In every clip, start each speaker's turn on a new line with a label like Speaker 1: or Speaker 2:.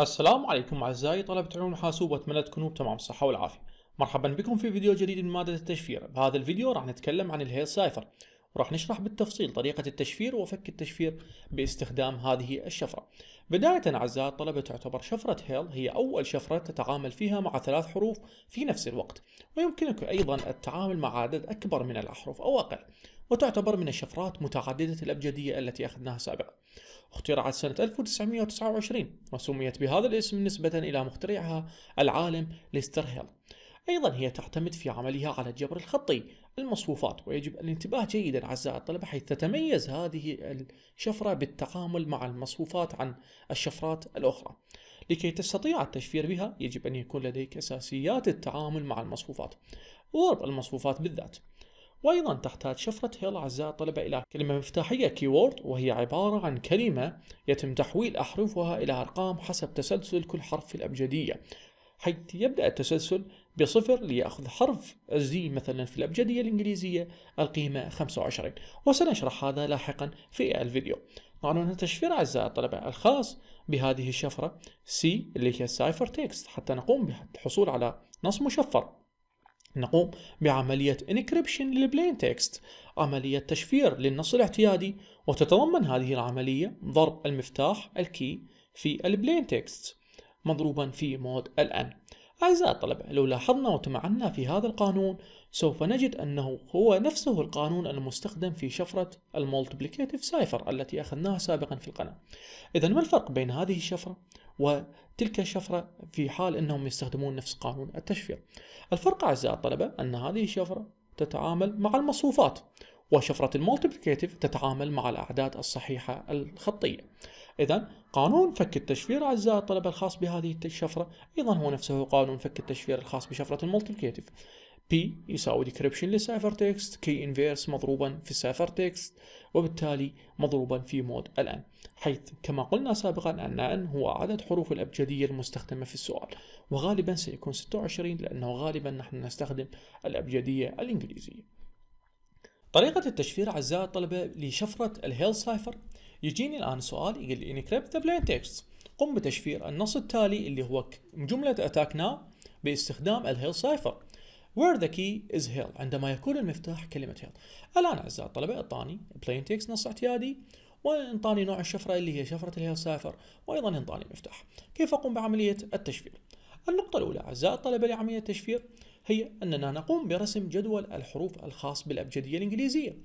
Speaker 1: السلام عليكم اعزائي طلبة علوم الحاسوب واتمنى تكونوا بتمام الصحة والعافية. مرحبا بكم في فيديو جديد من مادة التشفير، بهذا الفيديو راح نتكلم عن الهيل سايفر، راح نشرح بالتفصيل طريقة التشفير وفك التشفير باستخدام هذه الشفرة بداية أعزائي الطلبة تعتبر شفرة هيل هي أول شفرة تتعامل فيها مع ثلاث حروف في نفس الوقت ويمكنك أيضا التعامل مع عدد أكبر من الأحرف أو أقل وتعتبر من الشفرات متعددة الأبجدية التي أخذناها سابقا اخترعت سنة 1929 وسميت بهذا الاسم نسبة إلى مخترعها العالم ليستر هيل أيضا هي تعتمد في عملها على الجبر الخطي المصفوفات ويجب الانتباه جيدا أعزائي الطلبة حيث تتميز هذه الشفرة بالتعامل مع المصفوفات عن الشفرات الأخرى لكي تستطيع التشفير بها يجب أن يكون لديك أساسيات التعامل مع المصفوفات وضرب المصفوفات بالذات وأيضا تحتاج شفرة هيل أعزائي الطلبة إلى كلمة مفتاحية كيورد وهي عبارة عن كلمة يتم تحويل أحرفها إلى أرقام حسب تسلسل كل حرف في الأبجدية حيث يبدأ التسلسل بصفر ليأخذ حرف الزي مثلا في الأبجدية الإنجليزية القيمة 25 وسنشرح هذا لاحقا في الفيديو قانون تشفير أعزائي الطلبة الخاص بهذه الشفرة C اللي هي السايفر تكست حتى نقوم بالحصول على نص مشفر نقوم بعملية encryption للبلين تكست عملية تشفير للنص الاعتيادي وتتضمن هذه العملية ضرب المفتاح الكي في البلين تكست مضروبا في مود الان أعزائي الطلبة لو لاحظنا وتمعنا في هذا القانون سوف نجد أنه هو نفسه القانون المستخدم في شفرة المولتبليكاتيف سايفر التي أخذناها سابقا في القناة إذا ما الفرق بين هذه الشفرة وتلك الشفرة في حال أنهم يستخدمون نفس قانون التشفير الفرق أعزائي الطلبة أن هذه الشفرة تتعامل مع المصفوفات وشفرة المولتبليكاتيف تتعامل مع الأعداد الصحيحة الخطية إذا قانون فك التشفير أعزاء الطلبة الخاص بهذه الشفرة أيضا هو نفسه قانون فك التشفير الخاص بشفرة المالتيبليكيتيف بي يساوي ديكريبشن للسايفر تكست كي انفيرس مضروبا في السايفر تكست وبالتالي مضروبا في مود الان حيث كما قلنا سابقا ان ان هو عدد حروف الابجديه المستخدمه في السؤال وغالبا سيكون 26 لانه غالبا نحن نستخدم الابجديه الانجليزيه طريقة التشفير أعزائي الطلبة لشفرة الهيل سايفر يجيني الآن سؤال يقول لي encrypt the plain text قم بتشفير النص التالي اللي هو جملة attack now باستخدام الهيل سايفر where the key is هيل عندما يكون المفتاح كلمة هيل الآن أعزائي الطلبة أعطاني plain text نص اعتيادي وانطاني نوع الشفرة اللي هي شفرة الهيل سايفر وأيضا انطاني مفتاح كيف أقوم بعملية التشفير النقطة الأولى أعزائي الطلبة لعملية التشفير هي أننا نقوم برسم جدول الحروف الخاص بالأبجدية الإنجليزية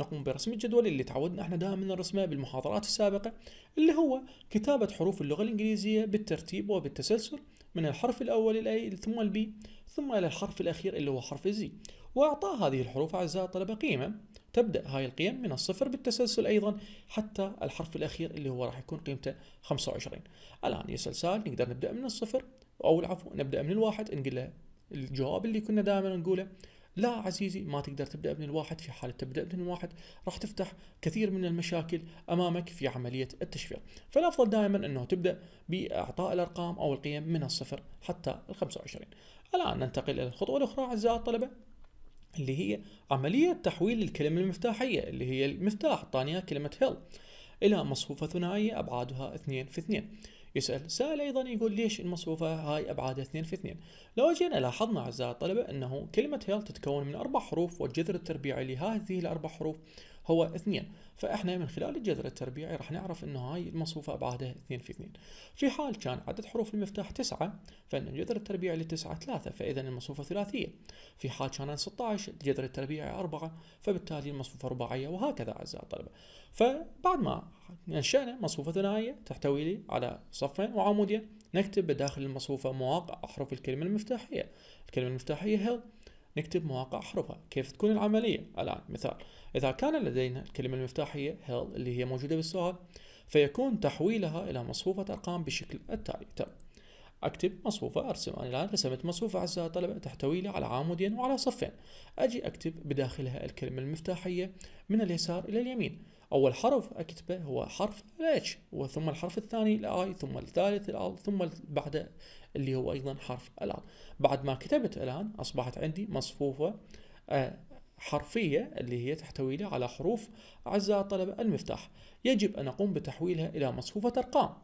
Speaker 1: نقوم برسم الجدول اللي تعودنا احنا دائما نرسمه بالمحاضرات السابقة اللي هو كتابة حروف اللغة الإنجليزية بالترتيب وبالتسلسل من الحرف الأول الاي ثم البي ثم إلى الحرف الأخير اللي هو حرف الزي واعطاء هذه الحروف أعزائي الطلبة قيمة تبدأ هاي القيم من الصفر بالتسلسل أيضا حتى الحرف الأخير اللي هو راح يكون قيمته 25 الآن يا سلسال نقدر نبدأ من الصفر أو العفو نبدأ من الواحد نقول له الجواب اللي كنا دائما نقوله لا عزيزي ما تقدر تبدا من الواحد في حاله تبدا من الواحد راح تفتح كثير من المشاكل امامك في عمليه التشفير فالافضل دائما انه تبدا باعطاء الارقام او القيم من الصفر حتى ال 25 الان ننتقل الى الخطوه الاخرى اعزائي الطلبه اللي هي عمليه تحويل الكلمه المفتاحيه اللي هي المفتاح اعطاني كلمه هيل الى مصفوفه ثنائيه ابعادها 2 في 2 يسأل سأل أيضا يقول ليش المصفوفة هاي أبعادها 2 في 2 لو جينا لاحظنا أعزائي الطلبة أنه كلمة هيل تتكون من أربع حروف والجذر التربيعي لهذه الأربع حروف هو 2 فاحنا من خلال الجذر التربيعي راح نعرف انه هاي المصفوفه ابعادها 2 في 2 في حال كان عدد حروف المفتاح 9 فان الجذر التربيعي للتسعه 3 فاذا المصفوفه ثلاثيه في حال كان 16 الجذر التربيعي 4 فبالتالي المصفوفه رباعيه وهكذا اعزائي الطلبه فبعد ما نشأنا مصفوفه ثنائيه تحتوي لي على صفين وعمودين نكتب بداخل المصفوفه مواقع احرف الكلمه المفتاحيه الكلمه المفتاحيه هيل نكتب مواقع حروفها كيف تكون العملية الآن مثال إذا كان لدينا الكلمة المفتاحية hell اللي هي موجودة بالسؤال فيكون تحويلها إلى مصفوفة أرقام بالشكل التالي تم اكتب مصفوفة ارسم انا الان رسمت مصفوفة اعزائي الطلبة تحتوي لي على عمودين وعلى صفين اجي اكتب بداخلها الكلمة المفتاحية من اليسار الى اليمين اول حرف اكتبه هو حرف الاتش H وثم الحرف الثاني الآي ثم الثالث الآل ثم بعد اللي هو ايضا حرف الان بعد ما كتبت الان اصبحت عندي مصفوفه آه، حرفيه اللي هي تحتوي لي على حروف اعزائي الطلبه المفتاح يجب ان اقوم بتحويلها الى مصفوفه ارقام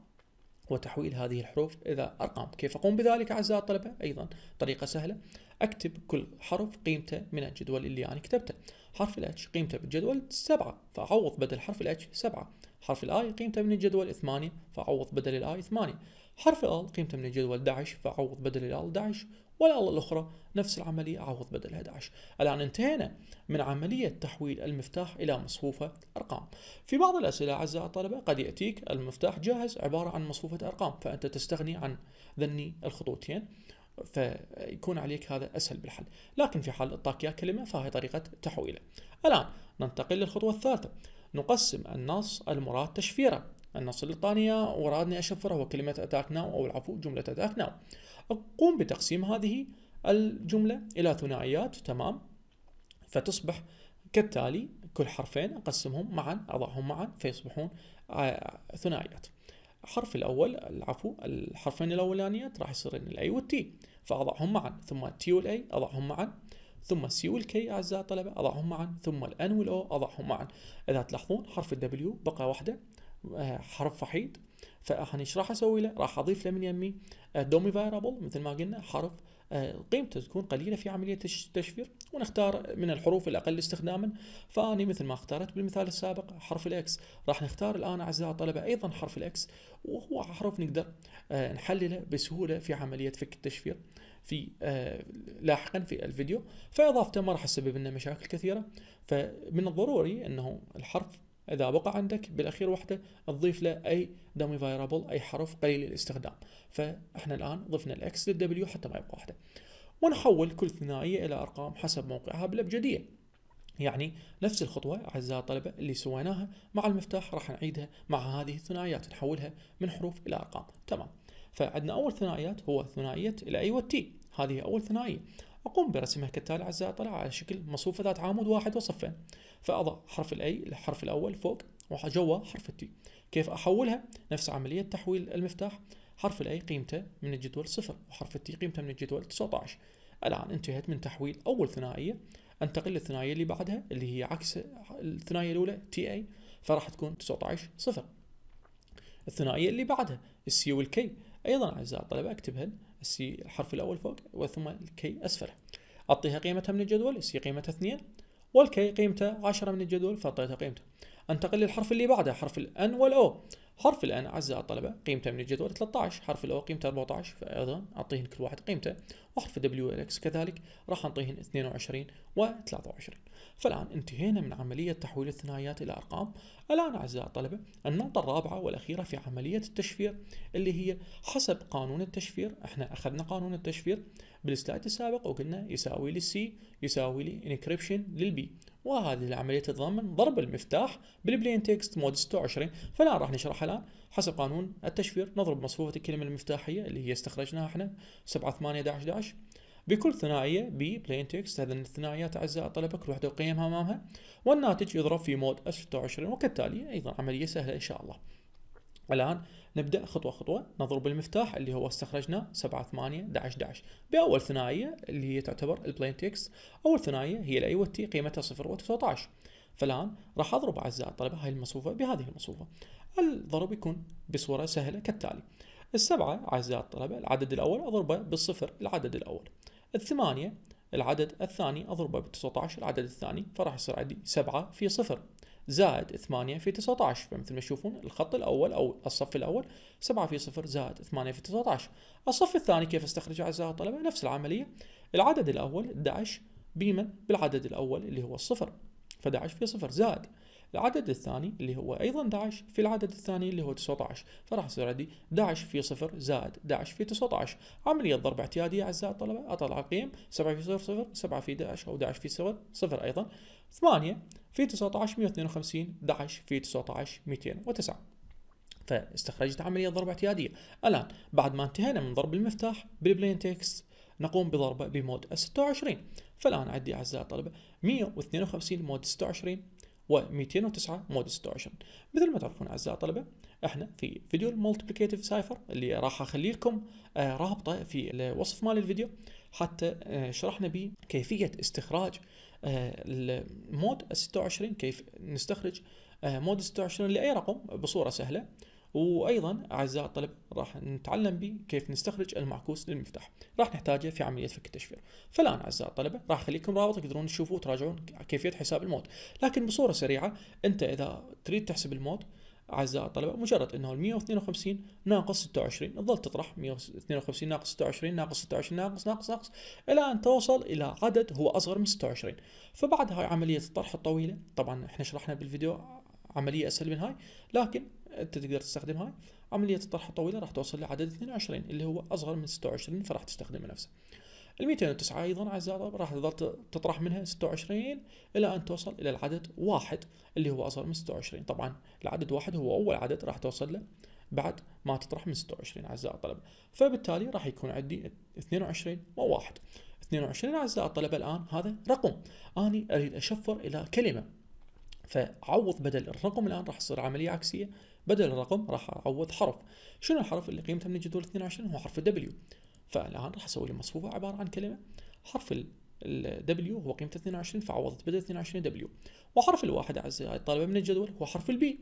Speaker 1: وتحويل هذه الحروف إلى أرقام كيف أقوم بذلك أعزائي الطلبة؟ أيضا طريقة سهلة أكتب كل حرف قيمته من الجدول اللي أنا يعني كتبته حرف الاتش قيمته بالجدول 7 فأعوض بدل حرف الاتش 7 حرف الاي قيمته من الجدول 8 فأعوض بدل الاي 8 حرف ال قيمته من الجدول 11 فأعوض بدل ال 11 والال الأخرى نفس العملية أعوض بدل 11 الآن انتهينا من عملية تحويل المفتاح إلى مصفوفة أرقام في بعض الأسئلة أعزائي الطلبة قد يأتيك المفتاح جاهز عبارة عن مصفوفة أرقام فأنت تستغني عن ذني الخطوتين فيكون عليك هذا أسهل بالحل لكن في حال أعطاك إياه كلمة فهي طريقة تحويله الآن ننتقل للخطوة الثالثة نقسم النص المراد تشفيره النص اللي اعطاني ورادني أشفره هو كلمة أتاك ناو أو العفو جملة أتاك ناو أقوم بتقسيم هذه الجملة إلى ثنائيات تمام فتصبح كالتالي كل حرفين أقسمهم معا أضعهم معا فيصبحون آه، ثنائيات الحرف الأول العفو الحرفين الأولانيات راح يصيرين الأي والتي فأضعهم معا ثم وال والأي أضعهم معا ثم وال والكي أعزائي الطلبة أضعهم معا ثم الأن والأو أضعهم معا إذا تلاحظون حرف الدبليو بقى واحدة آه، حرف وحيد فاحنا إيش راح أسوي له؟ راح أضيف له من يمي آه، دومي فارابل مثل ما قلنا حرف قيمته تكون قليلة في عملية التشفير ونختار من الحروف الأقل استخداما فأني مثل ما اخترت بالمثال السابق حرف الإكس راح نختار الآن أعزائي الطلبة أيضا حرف الإكس وهو حرف نقدر آه، نحلله بسهولة في عملية فك التشفير في آه، لاحقا في الفيديو فإضافته ما راح تسبب لنا مشاكل كثيرة فمن الضروري أنه الحرف إذا بقى عندك بالأخير وحدة تضيف له أي دمي variable أي حرف قليل الاستخدام فإحنا الآن ضفنا الإكس للدبليو حتى ما يبقى وحدة ونحول كل ثنائية إلى أرقام حسب موقعها بالأبجدية يعني نفس الخطوة أعزائي الطلبة اللي سويناها مع المفتاح راح نعيدها مع هذه الثنائيات نحولها من حروف إلى أرقام تمام فعندنا أول ثنائيات هو ثنائية الأي والتي هذه أول ثنائية أقوم برسمها كالتالي أعزائي الطلاب على شكل مصفوفة ذات عمود واحد وصفين فأضع حرف الأي الحرف الأول فوق وجوه حرف التي كيف أحولها؟ نفس عملية تحويل المفتاح حرف الأي قيمته من الجدول صفر وحرف التي قيمته من الجدول 19 الآن انتهيت من تحويل أول ثنائية انتقل للثنائية اللي بعدها اللي هي عكس الثنائية الأولى تي اي فراح تكون 19 صفر الثنائية اللي بعدها السي والكي أيضا أعزائي الطلبة اكتبها السي الحرف الأول فوق وثم الكي أسفله أعطيها قيمتها من الجدول السي قيمتها 2 والكي قيمته 10 من الجدول فأعطيتها قيمته انتقل للحرف اللي بعده حرف الان والاو حرف الان اعزائي الطلبه قيمته من الجدول 13 حرف الاو قيمته 14 فايضا اعطيهن كل واحد قيمته وحرف دبليو اكس كذلك راح اعطيهن 22 و 23 فالآن انتهينا من عملية تحويل الثنائيات إلى أرقام الآن أعزائي الطلبة النقطة الرابعة والأخيرة في عملية التشفير اللي هي حسب قانون التشفير احنا أخذنا قانون التشفير بالسلايد السابق وقلنا يساوي للسي يساوي لي انكريبشن للبي وهذه العملية تتضمن ضرب المفتاح بالبلين تكست مود 26 فالآن راح نشرحها الآن حسب قانون التشفير نضرب مصفوفة الكلمة المفتاحية اللي هي استخرجناها احنا 7 8 11 11 بكل ثنائية ب plain text هذا الثنائيات أعزائي الطلبة كل واحدة قيمها أمامها والناتج يضرب في مود F26 وكالتالي أيضا عملية سهلة إن شاء الله الآن نبدأ خطوة خطوة نضرب المفتاح اللي هو استخرجناه 7 8 11 11 بأول ثنائية اللي هي تعتبر plain تكست أول ثنائية هي الـ AOT قيمتها 0 و19 فالآن راح أضرب أعزائي الطلبة هاي المصفوفة بهذه المصفوفة الضرب يكون بصورة سهلة كالتالي السبعة أعزائي الطلبة العدد الأول أضربه بالصفر العدد الأول الثمانية العدد الثاني أضربه ب 19 العدد الثاني فراح يصير عندي 7 في صفر زائد 8 في 19 فمثل ما تشوفون الخط الأول أو الصف الأول 7 في صفر زائد 8 في 19 الصف الثاني كيف استخرج أعزائي الطلبة نفس العملية العدد الأول 11 بيما بالعدد الأول اللي هو الصفر ف11 في صفر زائد العدد الثاني اللي هو ايضا 11 في العدد الثاني اللي هو 19 فراح يصير عندي 11 في 0 زائد 11 في 19 عمليه ضرب اعتياديه اعزائي الطلبه اطلع القيم 7 في 0 0 7 في 11 او 11 في 0 0 ايضا 8 في 19 152 11 في 19 209 فاستخرجت عملية ضرب اعتيادية الآن بعد ما انتهينا من ضرب المفتاح بالبلين تكست نقوم بضربه بمود 26 فالآن عندي أعزائي الطلبة 152 مود 26 و209 مود ديستورشن مثل ما تعرفون اعزائي الطلبه احنا في فيديو المالتيبليكيتيف سايفر اللي راح اخلي لكم آه، رابطه في الوصف مال الفيديو حتى آه، شرحنا به كيفيه استخراج آه، المود 26 كيف نستخرج مود 26 لاي رقم بصوره سهله وايضا اعزائي الطلب راح نتعلم به كيف نستخرج المعكوس للمفتاح راح نحتاجه في عمليه فك التشفير فالان اعزائي الطلبه راح اخليكم رابط تقدرون تشوفوه وتراجعون كيفيه حساب الموت لكن بصوره سريعه انت اذا تريد تحسب الموت اعزائي الطلبه مجرد انه ال 152 ناقص 26 تظل تطرح 152 ناقص 26 ناقص 26 ناقص ناقص ناقص الى ان توصل الى عدد هو اصغر من 26 فبعد هاي عمليه الطرح الطويله طبعا احنا شرحنا بالفيديو عمليه اسهل من هاي لكن انت تقدر تستخدم هاي عملية الطرحة طويلة راح توصل لعدد 22 اللي هو اصغر من 26 فراح تستخدمه نفسه ال 209 ايضا اعزائي راح تظل تطرح منها 26 الى ان توصل الى العدد واحد اللي هو اصغر من 26 طبعا العدد واحد هو اول عدد راح توصل له بعد ما تطرح من 26 اعزائي الطلبه فبالتالي راح يكون عندي 22 وواحد 22 اعزائي الطلبه الان هذا رقم اني اريد اشفر الى كلمه فعوض بدل الرقم الان راح تصير عمليه عكسيه بدل الرقم راح اعوض حرف شنو الحرف اللي قيمته من الجدول 22 هو حرف W فالان راح اسوي لي مصفوفه عباره عن كلمه حرف ال W هو قيمته 22 فعوضت بدل 22 W وحرف الواحد اعزائي الطالبه من الجدول هو حرف البي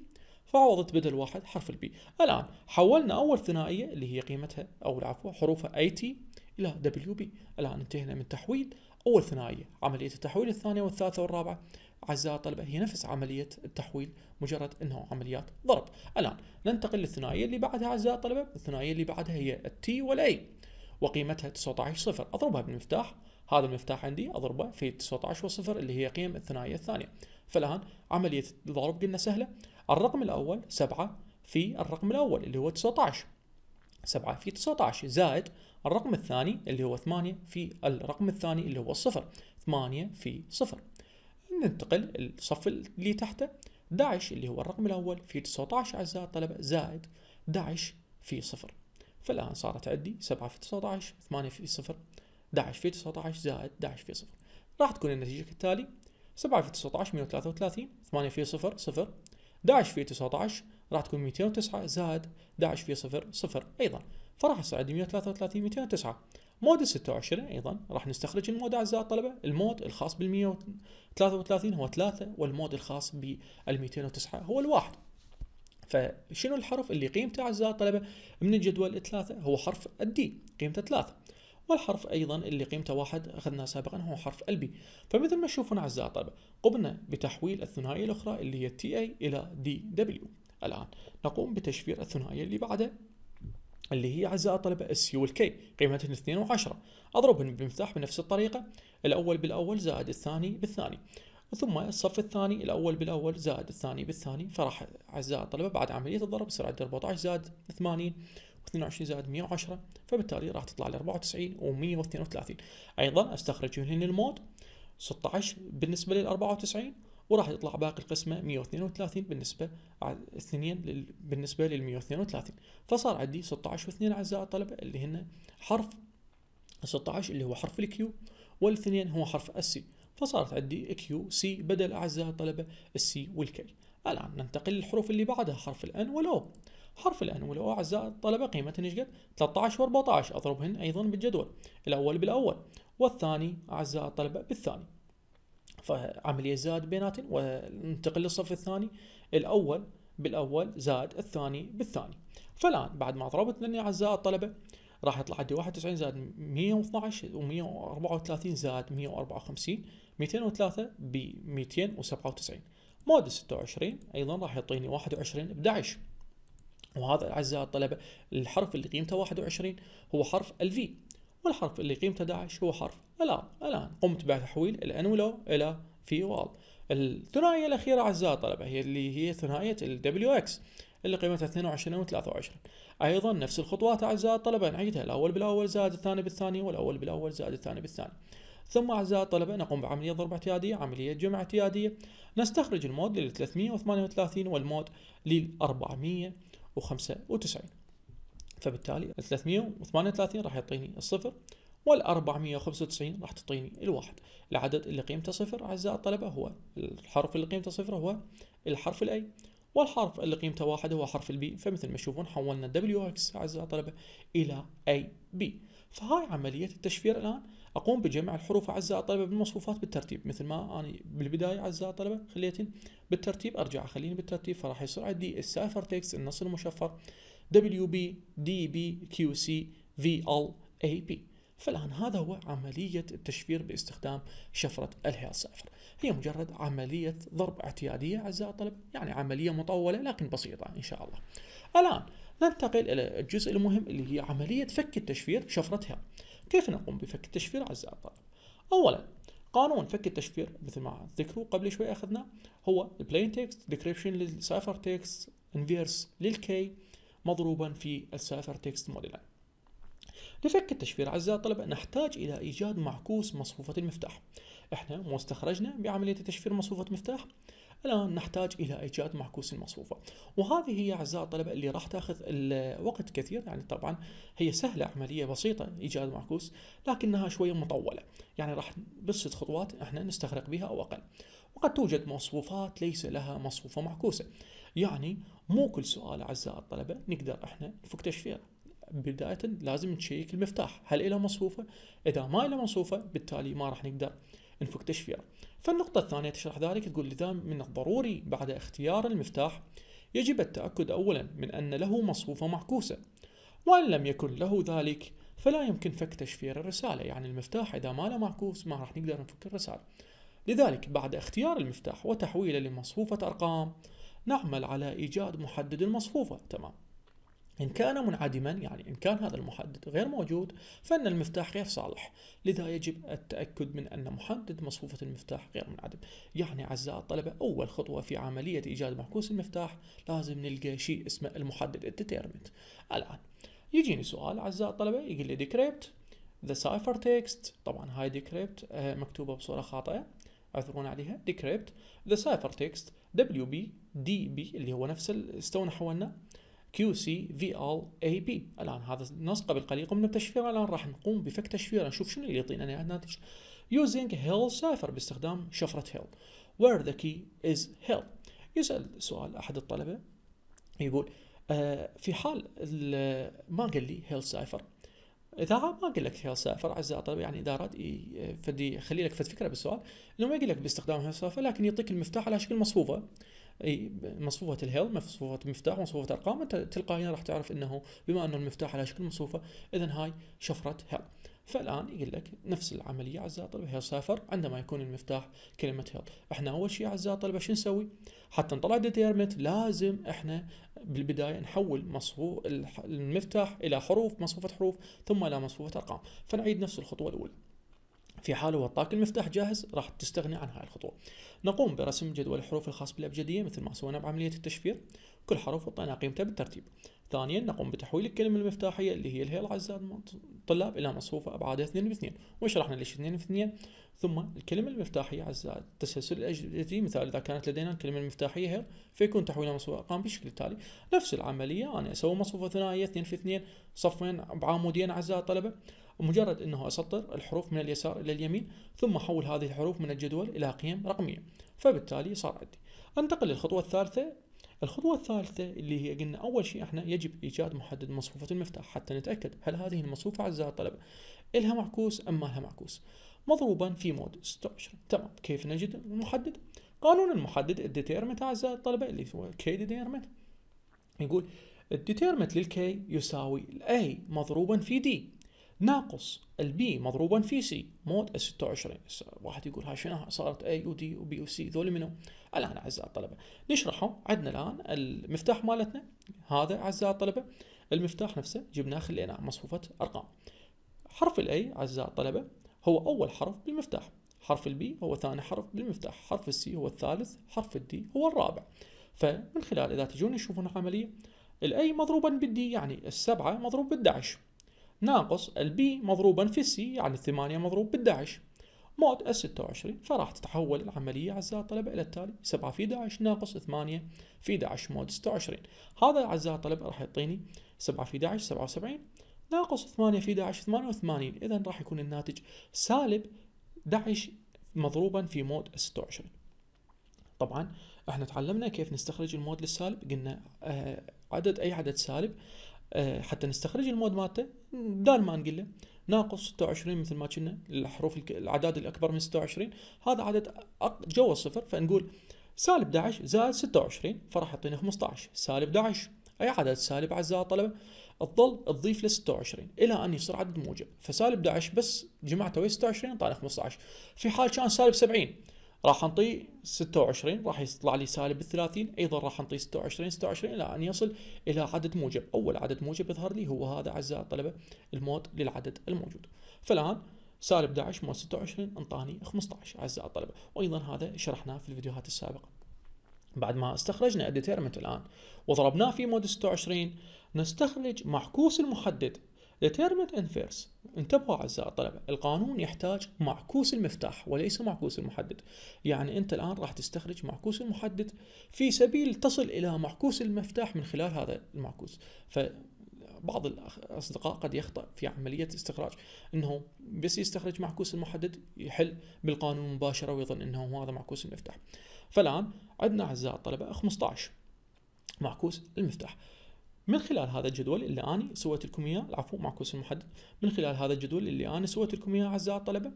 Speaker 1: فعوضت بدل واحد حرف البي الآن حولنا أول ثنائية اللي هي قيمتها أو العفو حروفها اي تي إلى دبليو بي الآن انتهينا من تحويل أول ثنائية عملية التحويل الثانية والثالثة والرابعة اعزاء الطلبة هي نفس عملية التحويل مجرد أنه عمليات ضرب الآن ننتقل للثنائية اللي بعدها اعزاء الطلبة الثنائية اللي بعدها هي التي والأي وقيمتها 19 صفر أضربها بالمفتاح هذا المفتاح عندي أضربه في 19 وصفر اللي هي قيم الثنائية الثانية فالآن عملية الضرب قلنا سهلة الرقم الأول 7 في الرقم الأول اللي هو 19 7 في 19 زائد الرقم الثاني اللي هو 8 في الرقم الثاني اللي هو 0 8 في صفر ننتقل الصف اللي تحته داعش اللي هو الرقم الأول في 19 أعزائي الطلبة زائد داعش في صفر فالآن صارت عندي 7 في 19 8 في صفر داعش في 19 زائد داعش في صفر راح تكون النتيجة كالتالي 7 في 19 133 8 في صفر صفر داعش في 19 راح تكون 209 زائد داعش في صفر صفر أيضا فراح يصير عندي 133 209 مود 26 ايضا راح نستخرج المود اعزائي الطلبه المود الخاص بال 133 هو 3 والمود الخاص بال 209 هو الواحد فشنو الحرف اللي قيمته اعزائي الطلبه من الجدول الثلاثه هو حرف الدي قيمته 3 والحرف ايضا اللي قيمته واحد اخذناه سابقا هو حرف البي فمثل ما تشوفون اعزائي الطلبه قمنا بتحويل الثنائيه الاخرى اللي هي تي اي الى دي دبليو الان نقوم بتشفير الثنائيه اللي بعدها اللي هي أعزائي الطلبة اس يو والكي قيمتها 2 و10 اضربهم بمفتاح بنفس الطريقة الأول بالأول زائد الثاني بالثاني ثم الصف الثاني الأول بالأول زائد الثاني بالثاني فراح أعزائي الطلبة بعد عملية الضرب يصير عندي 14 زائد 80 و22 زائد 110 فبالتالي راح تطلع ل 94 و132 أيضا استخرج هنا المود 16 بالنسبة لل 94 وراح يطلع باقي القسمه 132 بالنسبه 2 بالنسبه لل 132 فصار عندي 16 و2 اعزاء الطلبه اللي هن حرف 16 اللي هو حرف الكيو والاثنين هو حرف السي فصارت عندي كيو سي بدل اعزاء الطلبه السي والكي الان ننتقل للحروف اللي بعدها حرف الان ولو حرف الان ولو اعزاء الطلبه قيمتهن ايش قد 13 و14 اضربهن ايضا بالجدول الاول بالاول والثاني اعزاء الطلبه بالثاني فعملية زاد بيناتهم وننتقل للصف الثاني الأول بالأول زاد الثاني بالثاني فالآن بعد ما ضربت لنا أعزائي الطلبة راح يطلع عندي 91 زائد 112 و134 زائد 154 203 ب 297 مود 26 ايضا راح يعطيني 21 ب 11 وهذا اعزائي الطلبه الحرف اللي قيمته 21 هو حرف الفي والحرف اللي قيمته داعش هو حرف الآن الآن قمت بتحويل الأنولو إلى فيوال الثنائية الأخيرة أعزائي الطلبة هي اللي هي ثنائية ال WX اللي قيمتها 22 و 23 أيضا نفس الخطوات أعزائي الطلبة نعيدها الأول بالأول زائد الثاني بالثاني والأول بالأول زائد الثاني بالثاني ثم أعزائي الطلبة نقوم بعملية ضرب اعتيادية عملية جمع اعتيادية نستخرج المود لل 338 والمود لل 495 فبالتالي 338 راح يعطيني الصفر وال 495 راح تعطيني الواحد العدد اللي قيمته صفر أعزائي الطلبة هو الحرف اللي قيمته صفر هو الحرف الاي والحرف اللي قيمته واحد هو حرف البي فمثل ما تشوفون حولنا دبليو اكس أعزائي الطلبة إلى اي بي فهاي عملية التشفير الآن أقوم بجمع الحروف أعزائي الطلبة بالمصفوفات بالترتيب مثل ما أنا بالبداية أعزائي الطلبة خليتين بالترتيب أرجع أخليني بالترتيب فراح يصير عندي السايفر تكست النص المشفر WB DB QC VL AP فالآن هذا هو عملية التشفير باستخدام شفرة الهيل سافر هي مجرد عملية ضرب اعتيادية أعزائي الطلب يعني عملية مطولة لكن بسيطة إن شاء الله الآن ننتقل إلى الجزء المهم اللي هي عملية فك التشفير هيل كيف نقوم بفك التشفير أعزائي الطلب أولا قانون فك التشفير مثل ما ذكروا قبل شوي أخذنا هو البلين تكست ديكريبشن للسايفر تكست انفيرس للكي مضروبا في السايفر تكست موديل لفك التشفير أعزائي الطلبة نحتاج إلى إيجاد معكوس مصفوفة المفتاح إحنا مو استخرجنا بعملية تشفير مصفوفة مفتاح الآن نحتاج إلى إيجاد معكوس المصفوفة وهذه هي أعزائي الطلبة اللي راح تأخذ الوقت كثير يعني طبعا هي سهلة عملية بسيطة إيجاد معكوس لكنها شوية مطولة يعني راح بس خطوات إحنا نستغرق بها أو أقل وقد توجد مصفوفات ليس لها مصفوفة معكوسة يعني مو كل سؤال اعزائي الطلبه نقدر احنا نفك تشفيره بدايه لازم نشيك المفتاح هل له مصفوفه اذا ما له مصفوفه بالتالي ما راح نقدر نفك تشفيره فالنقطه الثانيه تشرح ذلك تقول لذا من الضروري بعد اختيار المفتاح يجب التاكد اولا من ان له مصفوفه معكوسه وان لم يكن له ذلك فلا يمكن فك تشفير الرساله يعني المفتاح اذا ما له معكوس ما راح نقدر نفك الرساله لذلك بعد اختيار المفتاح وتحويله لمصفوفه ارقام نعمل على إيجاد محدد المصفوفة تمام إن كان منعدما يعني إن كان هذا المحدد غير موجود فإن المفتاح غير صالح لذا يجب التأكد من أن محدد مصفوفة المفتاح غير منعدم يعني أعزائي الطلبة أول خطوة في عملية إيجاد معكوس المفتاح لازم نلقى شيء اسمه المحدد الديتيرمنت الآن يجيني سؤال أعزائي الطلبة يقول لي ديكريبت ذا سايفر تكست طبعا هاي ديكريبت آه، مكتوبة بصورة خاطئة عثرون عليها decrypt the ciphertext WB دي بي اللي هو نفس استونا حولنا كيو سي في ال اي بي الان هذا النص قبل قليل قمنا بتشفيره الان راح نقوم بفك تشفيره نشوف شنو اللي يعطينا الناتج يوزنج هيل cipher باستخدام شفره هيل وير ذا كي از هيل يسال سؤال احد الطلبه يقول آه في حال ما قال لي هيل سايفر اذا ما قال لك هيل سايفر اعزائي الطلبه يعني اذا اراد فدي يخلي لك فد فكره بالسؤال انه ما يقول لك باستخدام هيل سايفر لكن يعطيك المفتاح على شكل مصفوفه اي مصفوفه الهيل مصفوفه مفتاح مصفوفه ارقام انت تلقائيا راح تعرف انه بما انه المفتاح على شكل مصفوفه اذا هاي شفره هيل فالان يقول لك نفس العمليه اعزائي الطلبه هيل سافر عندما يكون المفتاح كلمه هيل احنا اول شيء اعزائي الطلبه شو نسوي حتى نطلع ديتيرمنت لازم احنا بالبدايه نحول مصفوف المفتاح الى حروف مصفوفه حروف ثم الى مصفوفه ارقام فنعيد نفس الخطوه الاولى في حال وطاك المفتاح جاهز راح تستغني عن هاي الخطوة نقوم برسم جدول الحروف الخاص بالأبجدية مثل ما سوينا بعملية التشفير كل حرف وطينا قيمته بالترتيب ثانيا نقوم بتحويل الكلمة المفتاحية اللي هي الهيل الأعزاء الطلاب إلى مصفوفة أبعادها 2 في 2 وشرحنا ليش 2 في 2 ثم الكلمة المفتاحية أعزاء التسلسل الأجدي مثال إذا كانت لدينا الكلمة المفتاحية هيل فيكون تحويلها مصفوفة أرقام بالشكل التالي نفس العملية أنا أسوي مصفوفة ثنائية 2 في 2 صفين بعامودين أعزاء طلبة ومجرد انه اسطر الحروف من اليسار الى اليمين ثم احول هذه الحروف من الجدول الى قيم رقميه فبالتالي صار عندي انتقل للخطوه الثالثه الخطوة الثالثة اللي هي قلنا أول شيء احنا يجب إيجاد محدد مصفوفة المفتاح حتى نتأكد هل هذه المصفوفة أعزائي الطلبة إلها معكوس أم ما لها معكوس مضروبا في مود 16 تمام كيف نجد المحدد؟ قانون المحدد الديتيرمنت أعزائي الطلبة اللي هو كي ديتيرمنت يقول الديتيرمنت للكي يساوي الاي مضروبا في دي ناقص البي مضروبا في سي مود ال 26 هسه واحد يقول هاي شنو صارت اي ودي وبي وسي ذول منو؟ الان اعزائي الطلبه نشرحه عندنا الان المفتاح مالتنا هذا اعزائي الطلبه المفتاح نفسه جبناه خليناه مصفوفه ارقام حرف الاي اعزائي الطلبه هو اول حرف بالمفتاح حرف البي هو ثاني حرف بالمفتاح حرف السي هو الثالث حرف الدي هو الرابع فمن خلال اذا تجون تشوفون العمليه الاي مضروبا بالدي يعني السبعه مضروب بال11 ناقص البي مضروبا في السي يعني 8 مضروب بال11 مود 26 فراح تتحول العملية أعزائي الطلبة إلى التالي 7 في 11 ناقص 8 في 11 مود 26 هذا أعزائي الطلبة راح يعطيني 7 في 11 77 ناقص 8 في 11 88 إذا راح يكون الناتج سالب 11 مضروبا في مود 26 طبعا احنا تعلمنا كيف نستخرج المود للسالب قلنا آه، عدد أي عدد سالب آه، حتى نستخرج المود مالته بدال ما نقول له ناقص 26 مثل ما كنا الحروف الاعداد الاكبر من 26 هذا عدد جوا الصفر فنقول سالب 11 زائد 26 فراح يعطينا 15 سالب 11 اي عدد سالب عزاء طلبه تظل تضيف ل 26 الى ان يصير عدد موجب فسالب 11 بس جمعته ويا 26 طالع 15 في حال كان سالب 70 راح انطي 26 راح يطلع لي سالب 30 ايضا راح انطي 26 26 الى ان يصل الى عدد موجب اول عدد موجب يظهر لي هو هذا اعزائي الطلبه المود للعدد الموجود فالان سالب 11 مود 26 انطاني 15 اعزائي الطلبه وايضا هذا شرحناه في الفيديوهات السابقه بعد ما استخرجنا الديتيرمنت الان وضربناه في مود 26 نستخرج معكوس المحدد determinant inverse انتبهوا اعزائي الطلبه القانون يحتاج معكوس المفتاح وليس معكوس المحدد يعني انت الان راح تستخرج معكوس المحدد في سبيل تصل الى معكوس المفتاح من خلال هذا المعكوس ف بعض الاصدقاء قد يخطا في عمليه استخراج انه بس يستخرج معكوس المحدد يحل بالقانون مباشره ويظن انه هذا معكوس المفتاح فالان عندنا اعزائي الطلبه 15 معكوس المفتاح من خلال هذا الجدول اللي أنا سويت لكم إياه العفو معكوس المحدد من خلال هذا الجدول اللي أنا سويت لكم إياه أعزائي الطلبة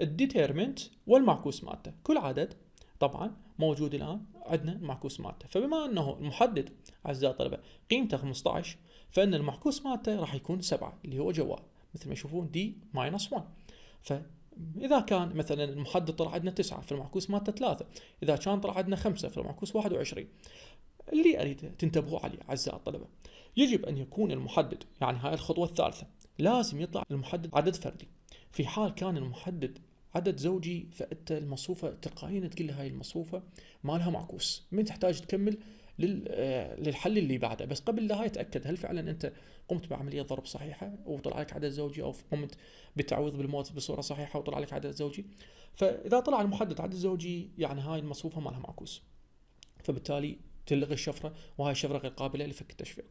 Speaker 1: الديتيرمنت والمعكوس مالته كل عدد طبعا موجود الآن عندنا المعكوس مالته فبما أنه المحدد أعزائي الطلبة قيمته 15 فإن المعكوس مالته راح يكون 7 اللي هو جواب مثل ما تشوفون دي ماينس 1 ف إذا كان مثلا المحدد طلع عندنا 9 فالمعكوس مالته 3 إذا كان طلع عندنا 5 فالمعكوس 21 اللي أريد تنتبهوا عليه أعزائي الطلبة يجب أن يكون المحدد يعني هاي الخطوة الثالثة لازم يطلع المحدد عدد فردي في حال كان المحدد عدد زوجي فأنت المصفوفة تلقائيا تقول هاي المصفوفة ما لها معكوس من تحتاج تكمل آه، للحل اللي بعده بس قبل لا هاي تاكد هل فعلا انت قمت بعمليه ضرب صحيحه وطلع لك عدد زوجي او قمت بالتعويض بالموت بصوره صحيحه وطلع لك عدد زوجي فاذا طلع المحدد عدد زوجي يعني هاي المصفوفه ما لها معكوس فبالتالي تلغي الشفره وهاي الشفره غير قابله لفك التشفير.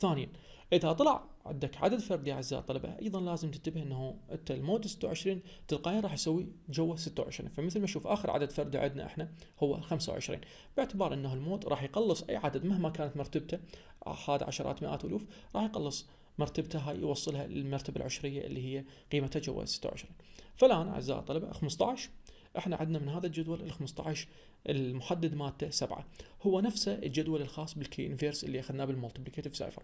Speaker 1: ثانيا اذا طلع عندك عدد فردي اعزاء طلبه ايضا لازم تنتبه انه انت المود 26 تلقائيا راح يسوي جوا 26 فمثل ما نشوف اخر عدد فردي عندنا احنا هو 25 باعتبار انه المود راح يقلص اي عدد مهما كانت مرتبته احد عشرات مئات الوف راح يقلص مرتبته هاي يوصلها للمرتبه العشريه اللي هي قيمتها جوا 26 فالان اعزاء طلبه 15 احنا عندنا من هذا الجدول ال 15 المحدد مالته 7 هو نفسه الجدول الخاص بالكي انفيرس اللي اخذناه بالمولتبليكيتف سايفر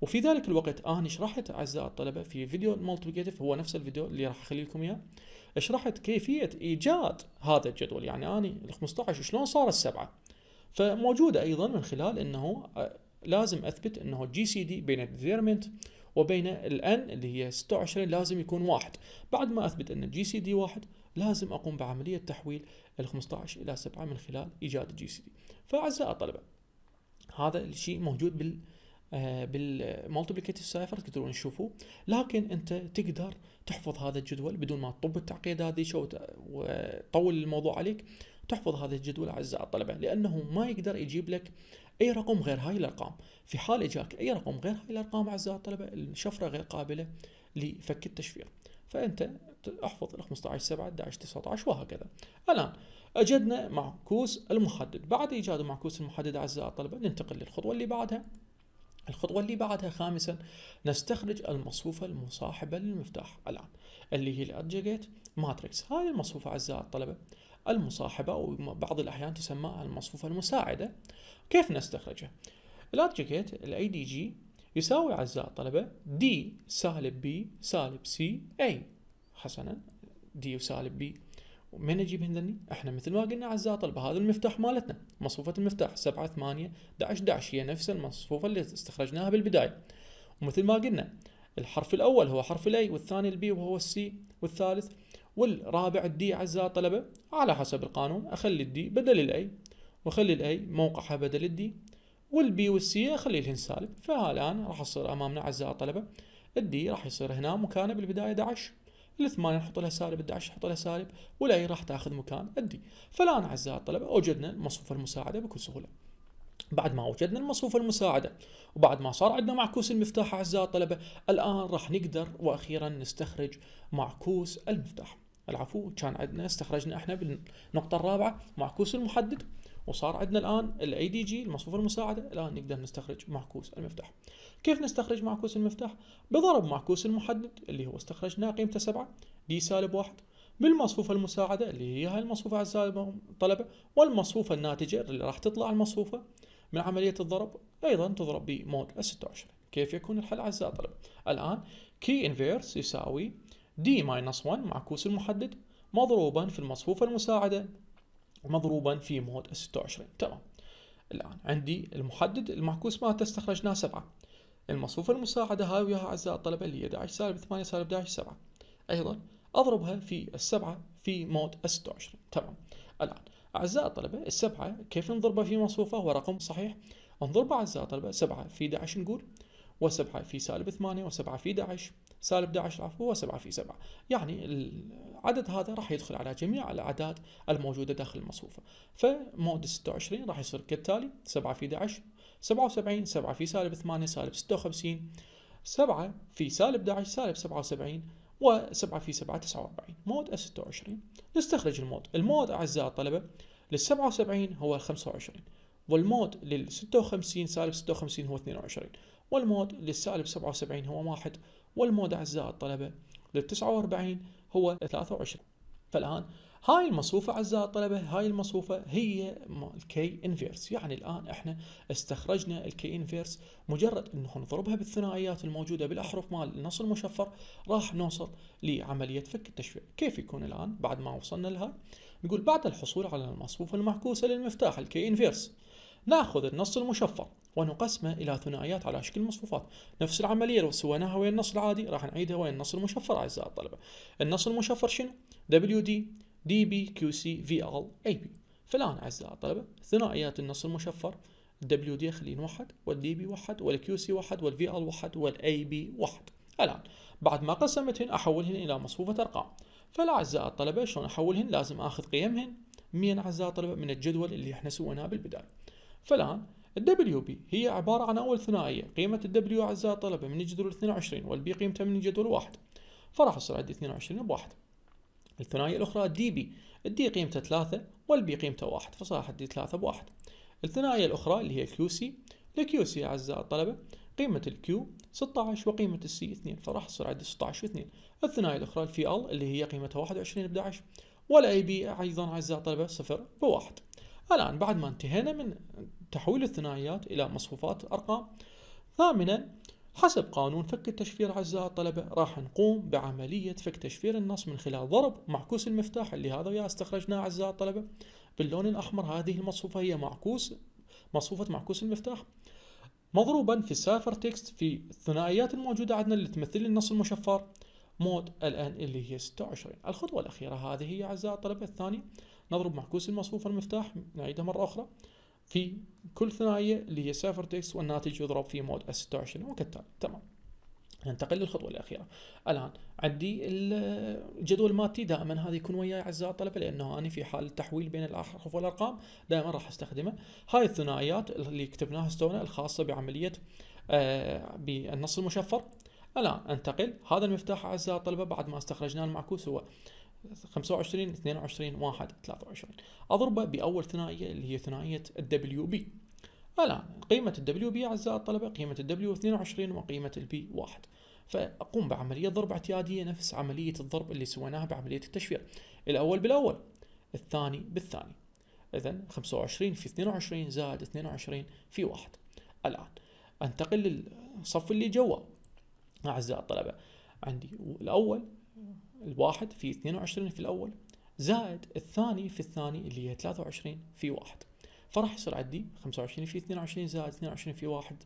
Speaker 1: وفي ذلك الوقت انا شرحت اعزائي الطلبه في فيديو المولتبليكيتف هو نفس الفيديو اللي راح اخلي لكم اياه شرحت كيفيه ايجاد هذا الجدول يعني اني ال 15 شلون صار السبعه فموجوده ايضا من خلال انه آه، لازم اثبت انه الجي سي دي بين الديرمنت وبين الان اللي هي 26 لازم يكون واحد بعد ما اثبت ان الجي سي دي واحد لازم اقوم بعمليه تحويل ال 15 الى 7 من خلال ايجاد الجي سي دي فاعزائي الطلبه هذا الشيء موجود بال آه، بالمالتيبليكيتيف سايفر تقدرون تشوفوه لكن انت تقدر تحفظ هذا الجدول بدون ما تطب التعقيد هذه وتطول الموضوع عليك تحفظ هذا الجدول اعزائي الطلبه لانه ما يقدر يجيب لك اي رقم غير هاي الارقام في حال اجاك اي رقم غير هاي الارقام اعزائي الطلبه الشفره غير قابله لفك التشفير فأنت احفظ ال 15 7 11 19 وهكذا الآن أجدنا معكوس المحدد بعد إيجاد معكوس المحدد أعزائي الطلبة ننتقل للخطوة اللي بعدها الخطوة اللي بعدها خامسا نستخرج المصفوفة المصاحبة للمفتاح الآن اللي هي الأدجيجيت ماتريكس هذه المصفوفة أعزائي الطلبة المصاحبة أو بعض الأحيان تسمى المصفوفة المساعدة كيف نستخرجها؟ الأدجيجيت الأي دي جي يساوي أعزائي الطلبة دي سالب بي سالب سي أي حسنا دي وسالب بي ومن نجيب هندني احنا مثل ما قلنا اعزائي الطلبه هذا المفتاح مالتنا، مصفوفه المفتاح 7 8 11 11 هي نفس المصفوفه اللي استخرجناها بالبدايه. ومثل ما قلنا الحرف الاول هو حرف الاي والثاني البي وهو السي والثالث والرابع الدي اعزائي الطلبه على حسب القانون اخلي الدي بدل الاي واخلي الاي موقعها بدل الدي والبي والسي اخلي لهن سالب فالان راح يصير امامنا اعزائي الطلبه الدي راح يصير هنا مكانه بالبدايه 11 الثمانية نحط لها سالب 11 نحط لها سالب والاي راح تاخذ مكان الدي فالان اعزائي الطلبه اوجدنا المصفوفة المساعده بكل سهوله بعد ما وجدنا المصفوف المساعدة وبعد ما صار عندنا معكوس المفتاح أعزائي الطلبة الآن راح نقدر وأخيرا نستخرج معكوس المفتاح العفو كان عندنا استخرجنا احنا بالنقطة الرابعة معكوس المحدد وصار عندنا الان الاي دي جي المصفوفه المساعده الان نقدر نستخرج معكوس المفتاح. كيف نستخرج معكوس المفتاح؟ بضرب معكوس المحدد اللي هو استخرجناه قيمته 7 دي سالب 1 بالمصفوفة المساعدة اللي هي هاي المصفوفة السالبه طلبه والمصفوفة الناتجة اللي راح تطلع المصفوفة من عملية الضرب أيضا تضرب بمود ال 26 كيف يكون الحل أعزائي الطلبة؟ الآن كي انفيرس يساوي دي ماينس 1 معكوس المحدد مضروبا في المصفوفة المساعدة مضروبا في مود 26 تمام الآن عندي المحدد المعكوس مالته استخرجناه 7 المصفوفة المساعدة هاي وياها أعزائي الطلبة اللي هي 11 سالب 8 سالب 11 7 أيضا أضربها في السبعة في مود 26 تمام الآن أعزائي الطلبة السبعة كيف نضربها في مصفوفة هو رقم صحيح نضربها أعزائي الطلبة 7 في 11 نقول و7 في سالب 8 و7 في 11 سالب 11 عفوا و7 في 7 يعني العدد هذا راح يدخل على جميع الأعداد الموجودة داخل المصفوفة فمود 26 راح يصير كالتالي 7 في 11 77 7 في سالب 8 سالب 56 7 في سالب 11 سالب 77 و7 في 7 49 مود 26 نستخرج المود المود أعزائي الطلبة لل 77 هو 25 والمود لل 56 سالب 56 هو 22 والمود للسالب 77 هو 1 والمود أعزائي الطلبة لل 49 هو 23 فالآن هاي المصفوفة أعزائي الطلبة هاي المصفوفة هي الكي انفيرس يعني الآن احنا استخرجنا الكي انفيرس مجرد انه نضربها بالثنائيات الموجودة بالأحرف مال النص المشفر راح نوصل لعملية فك التشفير كيف يكون الآن بعد ما وصلنا لها نقول بعد الحصول على المصفوفة المعكوسة للمفتاح الكي انفيرس ناخذ النص المشفر ونقسمه إلى ثنائيات على شكل مصفوفات نفس العملية لو سويناها ويا النص العادي راح نعيدها ويا النص المشفر أعزائي الطلبة النص المشفر شنو؟ WD DB QC VL AB فالآن أعزائي الطلبة ثنائيات النص المشفر WD دي خلين واحد والدي بي واحد والكيو سي واحد والفي ال واحد والاي بي واحد الآن بعد ما قسمتهن أحولهن إلى مصفوفة أرقام فالاعزاء الطلبة شلون أحولهن لازم آخذ قيمهن من أعزائي الطلبة من الجدول اللي احنا سويناه بالبداية فالآن الدبليو بي هي عبارة عن أول ثنائية قيمة الدبليو أعزائي الطلبة من الجدول 22 والبي قيمتها من الجدول 1 فراح يصير عندي 22 1 الثنائية الأخرى دي بي الدي قيمتها 3 والبي قيمتها 1 فصار عندي 3 1 الثنائية الأخرى اللي هي كيو سي لكيو سي أعزائي الطلبة قيمة الكيو 16 وقيمة السي 2 فراح يصير عندي 16 و2 الثنائية الأخرى الفي ال اللي هي قيمتها 21 ب 11 والاي بي أيضا أعزائي الطلبة 0 1 الآن بعد ما انتهينا من تحويل الثنائيات إلى مصفوفات أرقام ثامنا حسب قانون فك التشفير أعزائي الطلبة راح نقوم بعملية فك تشفير النص من خلال ضرب معكوس المفتاح اللي هذا وياه استخرجناه أعزائي الطلبة باللون الأحمر هذه المصفوفة هي معكوس مصفوفة معكوس المفتاح مضروبا في السايفر تكست في الثنائيات الموجودة عندنا اللي تمثل النص المشفر مود الآن اللي هي 26 الخطوة الأخيرة هذه هي أعزائي الطلبة الثانية نضرب معكوس المصفوفة المفتاح نعيدها مرة أخرى في كل ثنائية اللي هي سافر تكست والناتج يضرب في مود S26 وكالتالي تمام ننتقل للخطوة الأخيرة الآن عندي الجدول ماتي دائما هذا يكون وياي أعزائي الطلبة لأنه أنا في حال التحويل بين الأحرف والأرقام دائما راح أستخدمه هاي الثنائيات اللي كتبناها استونا الخاصة بعملية آه، بالنص المشفر الآن أنتقل هذا المفتاح أعزائي الطلبة بعد ما استخرجناه المعكوس هو 25 22 1 23 اضربه باول ثنائيه اللي هي ثنائيه الدبليو بي الان قيمه الدبليو بي اعزائي الطلبه قيمه الدبليو 22 وقيمه البي 1 فاقوم بعمليه ضرب اعتياديه نفس عمليه الضرب اللي سويناها بعمليه التشفير الاول بالاول الثاني بالثاني اذا 25 في 22 زائد 22 في 1 الان انتقل للصف اللي جوا اعزائي الطلبه عندي الاول الواحد في 22 في الأول زائد الثاني في الثاني اللي هي 23 في واحد فراح يصير عندي 25 في 22 زائد 22 في واحد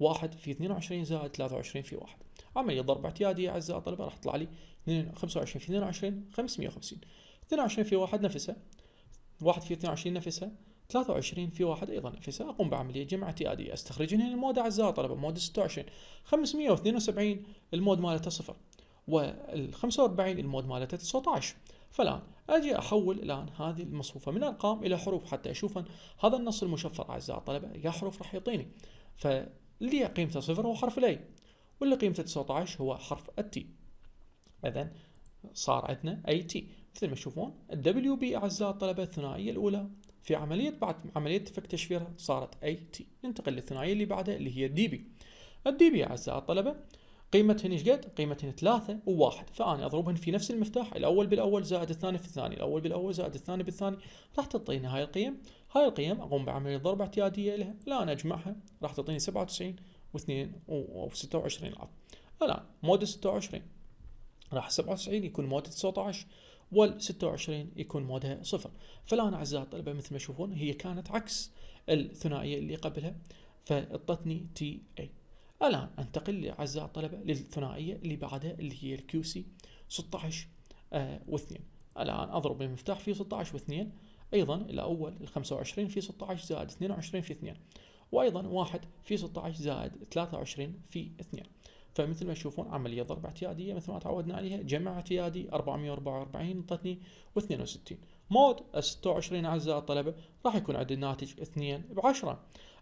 Speaker 1: واحد في 22 زائد 23 في واحد عملية ضرب اعتيادية أعزائي الطلبة راح تطلع لي 25 في 22 550 22 في واحد نفسها واحد في 22 نفسها 23 في واحد ايضا نفسها اقوم بعمليه جمع اعتياديه استخرج هنا المود اعزائي طلبه مود 26 572 المود مالته صفر وال 45 المود مالتها 19 فالآن أجي أحول الآن هذه المصفوفة من أرقام إلى حروف حتى أشوف هذا النص المشفر أعزائي الطلبة يا حروف راح يعطيني فاللي قيمته صفر هو حرف الأي واللي قيمته 19 هو حرف التي إذا صار عندنا أي تي مثل ما تشوفون الدبليو بي أعزائي الطلبة الثنائية الأولى في عملية بعد عملية فك تشفيرها صارت أي تي ننتقل للثنائية اللي بعدها اللي هي الدي بي الدي بي أعزائي الطلبة قيمتهن ايش قد؟ قيمتهن ثلاثة وواحد فأنا أضربهن في نفس المفتاح الأول بالأول زائد الثاني في الثاني الأول بالأول زائد الثاني بالثاني راح تعطيني هاي القيم هاي القيم أقوم بعملية ضرب اعتيادية لها الآن أجمعها راح تعطيني 97 و2 و26 الآن مود 26 راح 97 يكون مود 19 وال 26 يكون مودها صفر فالآن أعزائي الطلبة مثل ما تشوفون هي كانت عكس الثنائية اللي قبلها فاعطتني تي اي الآن أنتقل لعزاء الطلبة للثنائية اللي بعدها اللي هي الكيو سي 16 و و2 الآن أضرب المفتاح في 16 و2 أيضا الأول ال 25 في 16 زائد 22 في 2 وأيضا 1 في 16 زائد 23 في 2 فمثل ما تشوفون عملية ضرب اعتيادية مثل ما تعودنا عليها جمع اعتيادي 444 انطتني 62 مود 26 أعزائي الطلبة راح يكون عندي الناتج 2 ب 10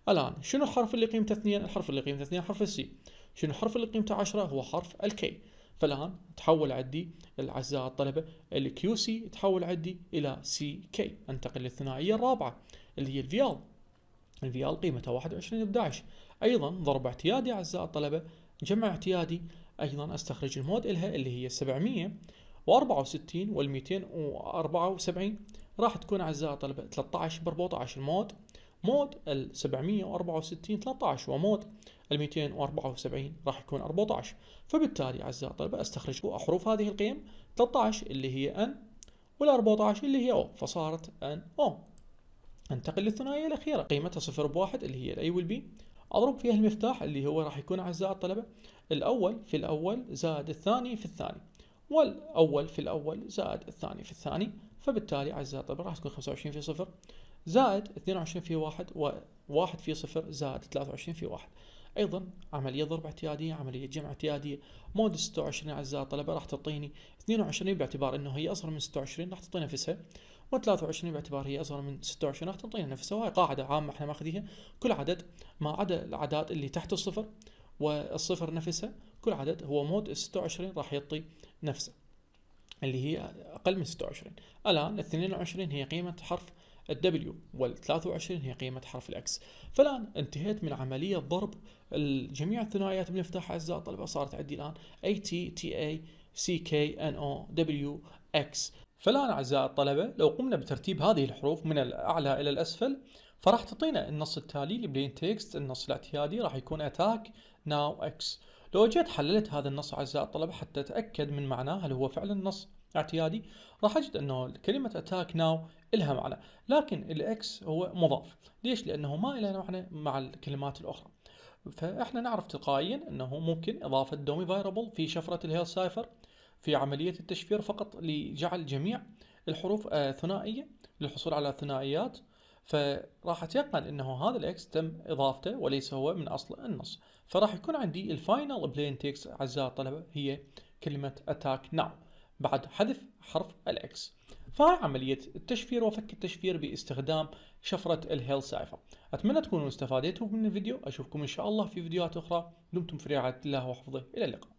Speaker 1: الآن شنو الحرف اللي قيمته اثنين؟ الحرف اللي قيمته اثنين حرف السي شنو الحرف اللي قيمته 10 هو حرف الكي فالآن تحول عندي الأعزاء الطلبة الكيو سي تحول عندي إلى سي كي أنتقل للثنائية الرابعة اللي هي الفيال الفيال قيمتها 21 11 أيضا ضرب اعتيادي أعزاء الطلبة جمع اعتيادي أيضا أستخرج المود إلها اللي هي 700 و64 وال 274 راح تكون أعزائي الطلبة 13 ب 14 المود مود ال 764 13 ومود ال 274 راح يكون 14 فبالتالي اعزائي الطلبه استخرج احرف هذه القيم 13 اللي هي ان وال 14 اللي هي او فصارت ان او انتقل للثنائيه الاخيره قيمتها صفر بواحد اللي هي الاي والبي اضرب فيها المفتاح اللي هو راح يكون اعزائي الطلبه الاول في الاول زائد الثاني في الثاني والاول في الاول زائد الثاني في الثاني فبالتالي اعزائي الطلبه راح تكون 25 في صفر زائد 22 في 1 و1 في 0 زائد 23 في 1 ايضا عمليه ضرب اعتياديه عمليه جمع اعتياديه مود 26 اعزائي الطلبه راح تعطيني 22 باعتبار انه هي اصغر من 26 راح تعطينا نفسها و23 باعتبار هي اصغر من 26 راح تعطينا نفسها وهي قاعده عامه احنا ماخذيها كل عدد ما عدا الاعداد اللي تحت الصفر والصفر نفسها كل عدد هو مود 26 راح يعطي نفسه اللي هي اقل من 26 الان 22 هي قيمه حرف الدبليو وال23 هي قيمة حرف الأكس فالآن انتهيت من عملية ضرب جميع الثنائيات بنفتحها أعزاء الطلبة صارت عندي الآن اي تي تي سي كي ان او دبليو اكس فالآن أعزائي الطلبة لو قمنا بترتيب هذه الحروف من الأعلى إلى الأسفل فراح تعطينا النص التالي لبلين تكست النص الاعتيادي راح يكون أتاك ناو إكس لو جيت حللت هذا النص أعزائي الطلبة حتى أتأكد من معناه هل هو فعلا نص اعتيادي راح أجد أنه كلمة أتاك ناو لها معنى لكن الإكس هو مضاف ليش؟ لأنه ما له معنى مع الكلمات الأخرى فإحنا نعرف تلقائيا أنه ممكن إضافة دومي فايربل في شفرة الهيل سايفر في عملية التشفير فقط لجعل جميع الحروف آه، ثنائية للحصول على ثنائيات فراح اتيقن انه هذا الاكس تم اضافته وليس هو من اصل النص فراح يكون عندي الفاينل بلين تيكس اعزائي الطلبه هي كلمه اتاك ناو بعد حذف حرف الاكس فهاي عملية التشفير وفك التشفير باستخدام شفرة الهيل سايفر أتمنى تكونوا استفادتوا من الفيديو أشوفكم إن شاء الله في فيديوهات أخرى دمتم في رعاية الله وحفظه إلى اللقاء